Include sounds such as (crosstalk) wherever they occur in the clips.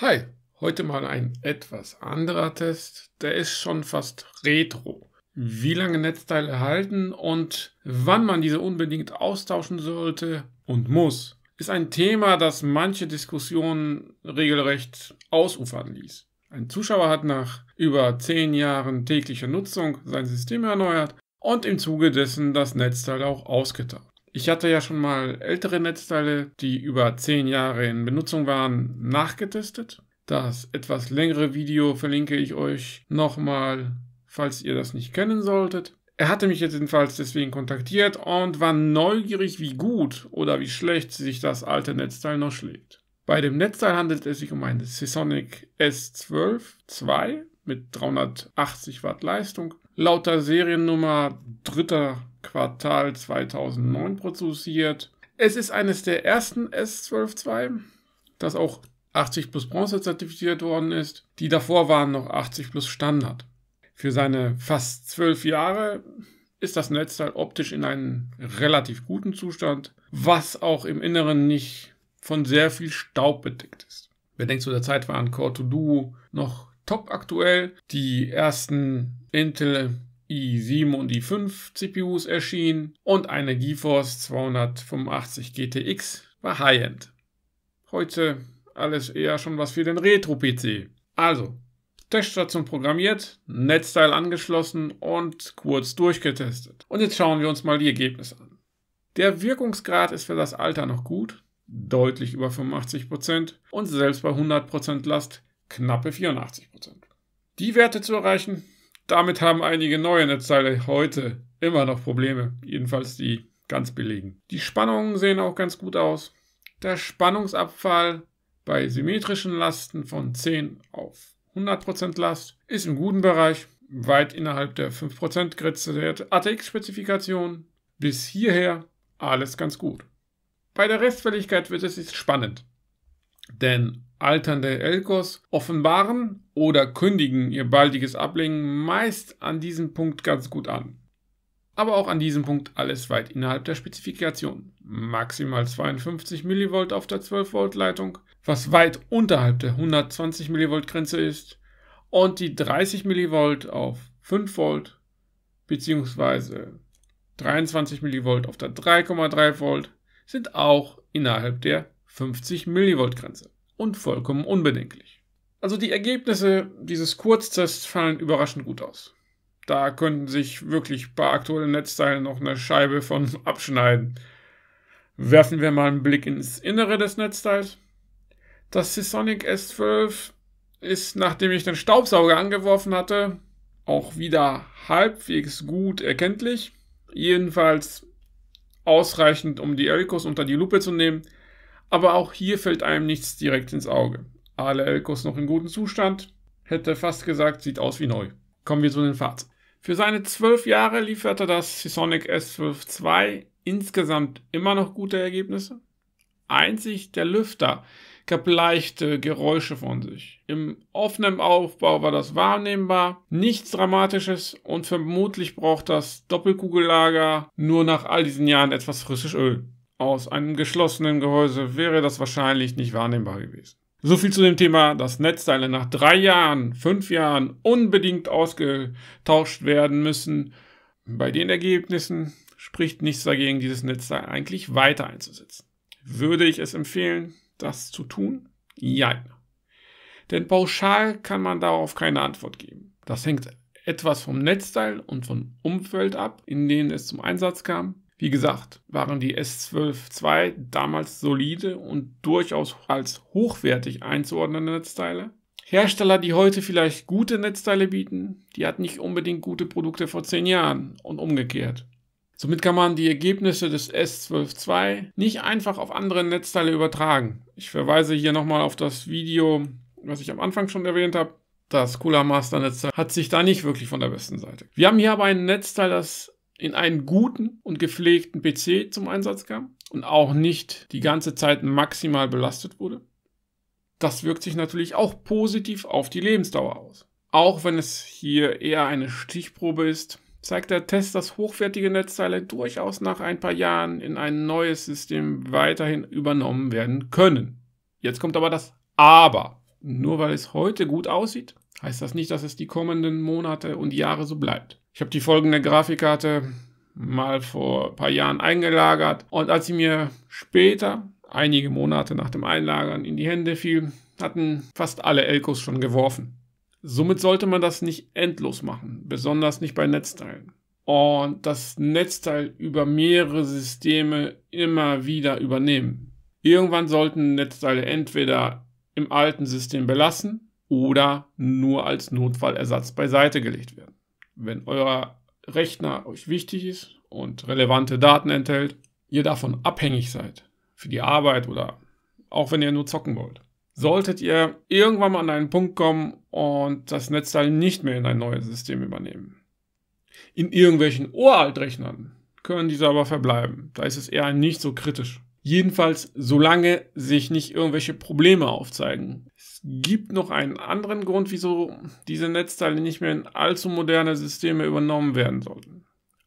Hi, heute mal ein etwas anderer Test, der ist schon fast retro. Wie mhm. lange Netzteile halten und wann man diese unbedingt austauschen sollte und muss, ist ein Thema, das manche Diskussionen regelrecht ausufern ließ. Ein Zuschauer hat nach über 10 Jahren täglicher Nutzung sein System erneuert und im Zuge dessen das Netzteil auch ausgetauscht. Ich hatte ja schon mal ältere Netzteile, die über 10 Jahre in Benutzung waren, nachgetestet. Das etwas längere Video verlinke ich euch nochmal, falls ihr das nicht kennen solltet. Er hatte mich jetzt jedenfalls deswegen kontaktiert und war neugierig, wie gut oder wie schlecht sich das alte Netzteil noch schlägt. Bei dem Netzteil handelt es sich um ein Sisonic S12 II mit 380 Watt Leistung. Lauter Seriennummer dritter Quartal 2009 produziert. Es ist eines der ersten S12-2, das auch 80 plus Bronze zertifiziert worden ist. Die davor waren noch 80 plus Standard. Für seine fast zwölf Jahre ist das Netzteil optisch in einem relativ guten Zustand, was auch im Inneren nicht von sehr viel Staub bedeckt ist. Wer denkt, zu der Zeit waren Core 2 Do noch top aktuell. Die ersten Intel i7 und i5 CPUs erschienen und eine GeForce 285 GTX war High-End. Heute alles eher schon was für den Retro-PC. Also, Teststation programmiert, Netzteil angeschlossen und kurz durchgetestet. Und jetzt schauen wir uns mal die Ergebnisse an. Der Wirkungsgrad ist für das Alter noch gut, deutlich über 85% und selbst bei 100% Last knappe 84%. Die Werte zu erreichen damit haben einige neue Netzteile heute immer noch Probleme, jedenfalls die ganz billigen. Die Spannungen sehen auch ganz gut aus. Der Spannungsabfall bei symmetrischen Lasten von 10 auf 100% Last ist im guten Bereich, weit innerhalb der 5% Grenze der ATX-Spezifikation. Bis hierher alles ganz gut. Bei der Restfälligkeit wird es jetzt spannend. Denn alternde Elkos offenbaren oder kündigen ihr baldiges Ablegen meist an diesem Punkt ganz gut an. Aber auch an diesem Punkt alles weit innerhalb der Spezifikation. Maximal 52 mV auf der 12 Volt Leitung, was weit unterhalb der 120 mV Grenze ist, und die 30 mV auf 5 Volt bzw. 23 mV auf der 3,3 Volt sind auch innerhalb der 50 Millivolt Grenze und vollkommen unbedenklich. Also die Ergebnisse dieses Kurztests fallen überraschend gut aus. Da könnten sich wirklich bei aktuellen Netzteilen noch eine Scheibe von (laughs) abschneiden. Werfen wir mal einen Blick ins Innere des Netzteils. Das Sisonic S12 ist, nachdem ich den Staubsauger angeworfen hatte, auch wieder halbwegs gut erkenntlich. Jedenfalls ausreichend, um die Ericos unter die Lupe zu nehmen. Aber auch hier fällt einem nichts direkt ins Auge. Alle Elkos noch in gutem Zustand, hätte fast gesagt, sieht aus wie neu. Kommen wir zu den Fahrt. Für seine zwölf Jahre lieferte das Sisonic S12 II insgesamt immer noch gute Ergebnisse. Einzig der Lüfter gab leichte Geräusche von sich. Im offenen Aufbau war das wahrnehmbar, nichts Dramatisches und vermutlich braucht das Doppelkugellager nur nach all diesen Jahren etwas frisches Öl. Aus einem geschlossenen Gehäuse wäre das wahrscheinlich nicht wahrnehmbar gewesen. So viel zu dem Thema, dass Netzteile nach drei Jahren, fünf Jahren unbedingt ausgetauscht werden müssen. Bei den Ergebnissen spricht nichts dagegen, dieses Netzteil eigentlich weiter einzusetzen. Würde ich es empfehlen, das zu tun? Ja. Denn pauschal kann man darauf keine Antwort geben. Das hängt etwas vom Netzteil und vom Umfeld ab, in denen es zum Einsatz kam wie gesagt, waren die S12-2 damals solide und durchaus als hochwertig einzuordnende Netzteile. Hersteller, die heute vielleicht gute Netzteile bieten, die hatten nicht unbedingt gute Produkte vor zehn Jahren und umgekehrt. Somit kann man die Ergebnisse des S12.2 12 nicht einfach auf andere Netzteile übertragen. Ich verweise hier nochmal auf das Video, was ich am Anfang schon erwähnt habe. Das Cooler Master Netzteil hat sich da nicht wirklich von der besten Seite. Wir haben hier aber ein Netzteil, das in einen guten und gepflegten PC zum Einsatz kam und auch nicht die ganze Zeit maximal belastet wurde. Das wirkt sich natürlich auch positiv auf die Lebensdauer aus. Auch wenn es hier eher eine Stichprobe ist, zeigt der Test, dass hochwertige Netzteile durchaus nach ein paar Jahren in ein neues System weiterhin übernommen werden können. Jetzt kommt aber das Aber. Nur weil es heute gut aussieht, heißt das nicht, dass es die kommenden Monate und Jahre so bleibt. Ich habe die folgende Grafikkarte mal vor ein paar Jahren eingelagert und als sie mir später, einige Monate nach dem Einlagern, in die Hände fiel, hatten fast alle Elkos schon geworfen. Somit sollte man das nicht endlos machen, besonders nicht bei Netzteilen. Und das Netzteil über mehrere Systeme immer wieder übernehmen. Irgendwann sollten Netzteile entweder im alten System belassen oder nur als Notfallersatz beiseite gelegt werden wenn euer Rechner euch wichtig ist und relevante Daten enthält, ihr davon abhängig seid für die Arbeit oder auch wenn ihr nur zocken wollt. Solltet ihr irgendwann mal an einen Punkt kommen und das Netzteil nicht mehr in ein neues System übernehmen. In irgendwelchen Uraltrechnern können diese aber verbleiben. Da ist es eher nicht so kritisch. Jedenfalls, solange sich nicht irgendwelche Probleme aufzeigen. Es gibt noch einen anderen Grund, wieso diese Netzteile nicht mehr in allzu moderne Systeme übernommen werden sollten.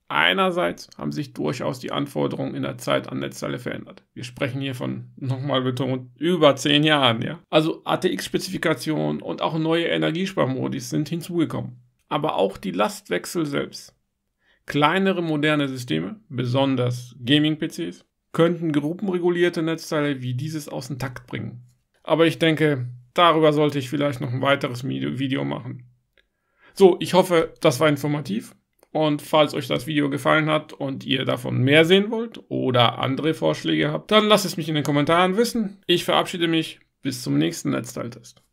Einerseits haben sich durchaus die Anforderungen in der Zeit an Netzteile verändert. Wir sprechen hier von, nochmal betont, über 10 Jahren. Ja? Also ATX-Spezifikationen und auch neue Energiesparmodis sind hinzugekommen. Aber auch die Lastwechsel selbst. Kleinere moderne Systeme, besonders Gaming-PCs, könnten gruppenregulierte Netzteile wie dieses aus dem Takt bringen. Aber ich denke, darüber sollte ich vielleicht noch ein weiteres Video machen. So, ich hoffe, das war informativ. Und falls euch das Video gefallen hat und ihr davon mehr sehen wollt oder andere Vorschläge habt, dann lasst es mich in den Kommentaren wissen. Ich verabschiede mich. Bis zum nächsten Netzteiltest.